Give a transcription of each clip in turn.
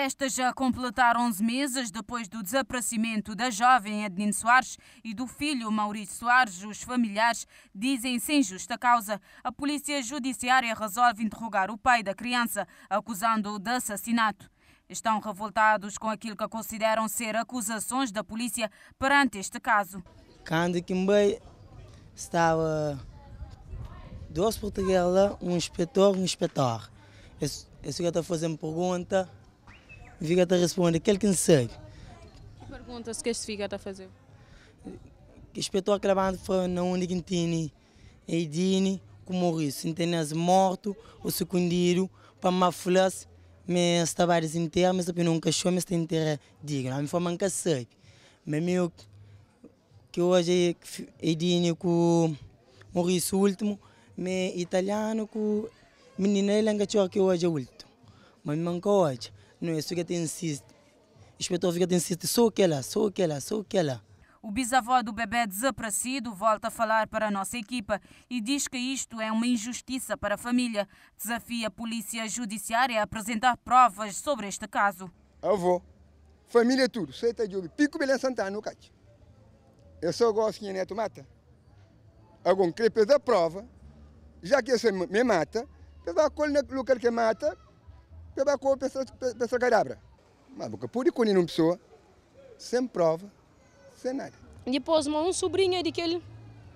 Prestes a completar 11 meses depois do desaparecimento da jovem Adenine Soares e do filho Maurício Soares, os familiares dizem sem justa causa. A Polícia Judiciária resolve interrogar o pai da criança, acusando-o de assassinato. Estão revoltados com aquilo que consideram ser acusações da polícia perante este caso. Quando Kimbei estava do portugueses, um inspetor, um inspetor. Esse, esse gato fazendo pergunta Vigata responde, aquele que não sabe. Que perguntas que este a fazer? Que espetou aquela banda foi na única que tinha Edine, que morreu. Se morto, o secundário, para mafulas, mas estava desinterno, mas eu nunca achou, mas tem terra digna. A minha forma nunca sabe. Mas meu, que hoje Edine é que morreu último, mas italiano que menina ele que hoje é último. Mas me manca hoje. Não, isso que te insiste. O inspetor fica te insiste, sou aquela, sou aquela, sou aquela. O bisavô do bebê é desaparecido volta a falar para a nossa equipa e diz que isto é uma injustiça para a família. Desafia a polícia judiciária a apresentar provas sobre este caso. Avô, família é tudo, seita tá de pico belém santana no cate. Eu só gosto que é neto mata. Algum crepes da prova, já que esse me mata, eu vou acolher no lugar que mata, pela qual a dessa dessa calabra. Mas nunca por ir uma pessoa, sem prova, sem nada. Depois, uma um sobrinha daquele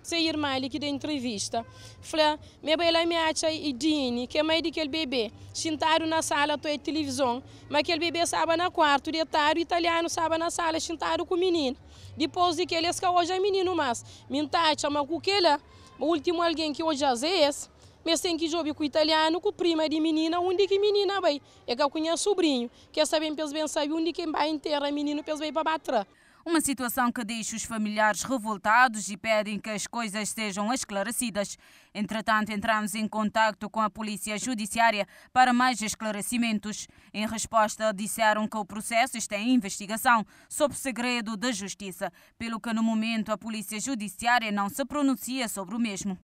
seu irmã ali que deu entrevista, falou, minha bela me acha e Dini, que é mãe daquele bebê, sentaram na sala, tô televisão, mas aquele bebê estava na quarto, o italiano estava na sala, sentaram com o menino. Depois de que ele escalou, já é menino mas, mintacha, mas o com lá, é? o último alguém que hoje é esse, mas tem que jogar com o italiano, com o prima de menina, onde que menina vai. É que eu conheço sobrinho, quer saber, eles bem sabem onde que vai enterrar menino, eles vêm para bater. Uma situação que deixa os familiares revoltados e pedem que as coisas sejam esclarecidas. Entretanto, entramos em contato com a Polícia Judiciária para mais esclarecimentos. Em resposta, disseram que o processo está em investigação, sob segredo da Justiça, pelo que no momento a Polícia Judiciária não se pronuncia sobre o mesmo.